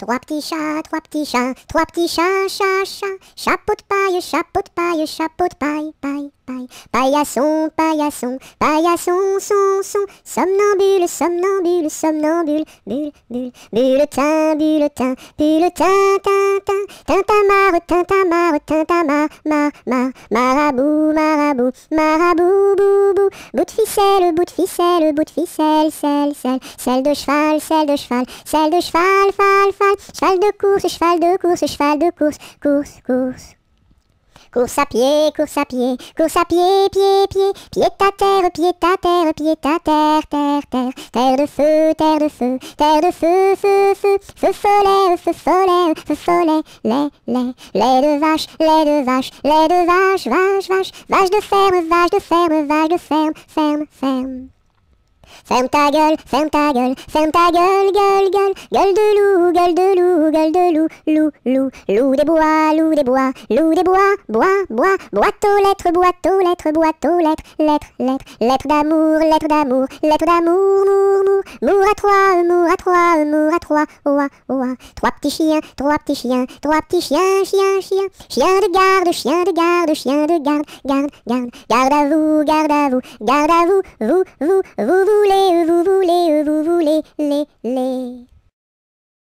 Trois petits chats, trois petits chats, trois petits chats, chat, chats. Chapeau de paille, chapeau de paille, chapeau de paille, paille, paille. Paillasson, paillasson, paillasson, son, son. Somnambule, somnambule, somnambule, bulle, bulle. Bulletin, bulletin, bulletin, tintin. tin, tintamarre, tintamarre, ma, ma. Marabout, marabout marabout, marabout, bou, bou, bout de ficelle, bout de ficelle, bout de ficelle, celle, celle, celle de cheval, celle de cheval, celle de cheval, fal, fal, cheval de course, cheval de course, cheval de course, course, course. Course à pied, course à pied, course à pied, pied, pied, pied à terre, pied à terre, pied à terre, terre, terre, terre de feu, terre de feu, terre de feu, feu, feu, le soleil, ce soleil, ce soleil, Les, les, les deux vaches, les deux vaches, les deux vaches, vaches, vaches, vaches de ferme, vaches de ferme, vache de ferme, ferme, ferme. Ferme ta gueule, ferme ta gueule, ferme ta gueule, gueule, gueule. Gueule de loup, gueule de loup, gueule de loup, loup, loup, loup des bois, loup des bois, loup des bois, bois, bois, boîte aux lettres, boîte aux lettres, boîte aux lettres, lettres, lettres, lettres d'amour, lettres d'amour, lettres d'amour, mour, mour, mour à trois, mour à trois, mour à trois, oa, oa, trois petits chiens, trois petits chiens, trois petits chiens, chiens, chiens, chien de garde, chien de garde, chien de garde, garde, garde, garde à vous, garde à vous, garde à vous, vous, vous, vous voulez, vous voulez, vous voulez, les,